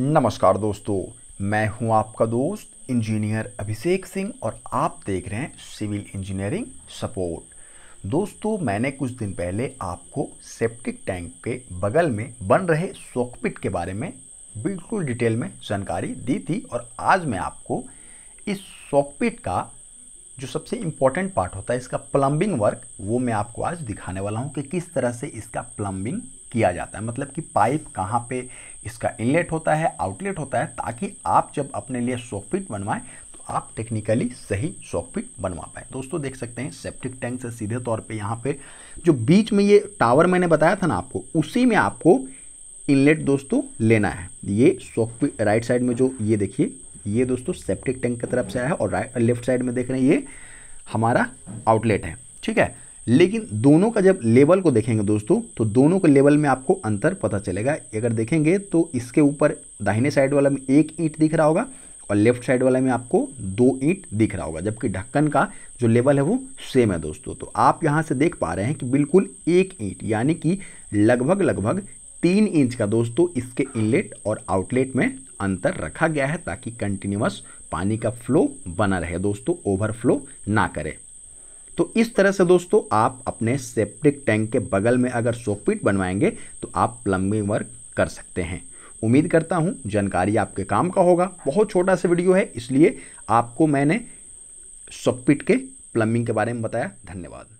नमस्कार दोस्तों मैं हूं आपका दोस्त इंजीनियर अभिषेक सिंह और आप देख रहे हैं सिविल इंजीनियरिंग सपोर्ट दोस्तों मैंने कुछ दिन पहले आपको सेप्टिक टैंक के बगल में बन रहे सॉकपिट के बारे में बिल्कुल डिटेल में जानकारी दी थी और आज मैं आपको इस सॉकपिट का जो सबसे इंपॉर्टेंट पार्ट होता है इसका प्लम्बिंग वर्क वो मैं आपको आज दिखाने वाला हूँ कि किस तरह से इसका प्लम्बिंग किया जाता है मतलब कि पाइप कहाँ पे इसका इनलेट होता है आउटलेट होता है ताकि आप जब अपने लिए सॉकपिट बनवाएं तो आप टेक्निकली सही सॉकपिट बनवा पाए दोस्तों देख सकते हैं सेप्टिक टैंक से सीधे तौर पे यहाँ पे जो बीच में ये टावर मैंने बताया था ना आपको उसी में आपको इनलेट दोस्तों लेना है ये सॉकपिट राइट साइड में जो ये देखिए ये दोस्तों सेप्टिक टैंक की तरफ से आया है और राइट लेफ्ट साइड में देख रहे हैं ये हमारा आउटलेट है ठीक है लेकिन दोनों का जब लेवल को देखेंगे दोस्तों तो दोनों के लेवल में आपको अंतर पता चलेगा अगर देखेंगे तो इसके ऊपर दाहिने साइड वाला में एक ईंट दिख रहा होगा और लेफ्ट साइड वाला में आपको दो ईंट दिख रहा होगा जबकि ढक्कन का जो लेवल है वो सेम है दोस्तों तो आप यहाँ से देख पा रहे हैं कि बिल्कुल एक ईंट यानी कि लगभग लगभग तीन इंच का दोस्तों इसके इनलेट और आउटलेट में अंतर रखा गया है ताकि कंटिन्यूस पानी का फ्लो बना रहे दोस्तों ओवरफ्लो ना करे तो इस तरह से दोस्तों आप अपने सेप्टिक टैंक के बगल में अगर सोपिट बनवाएंगे तो आप प्लम्बिंग वर्क कर सकते हैं उम्मीद करता हूँ जानकारी आपके काम का होगा बहुत छोटा सा वीडियो है इसलिए आपको मैंने सोपिट के प्लम्बिंग के बारे में बताया धन्यवाद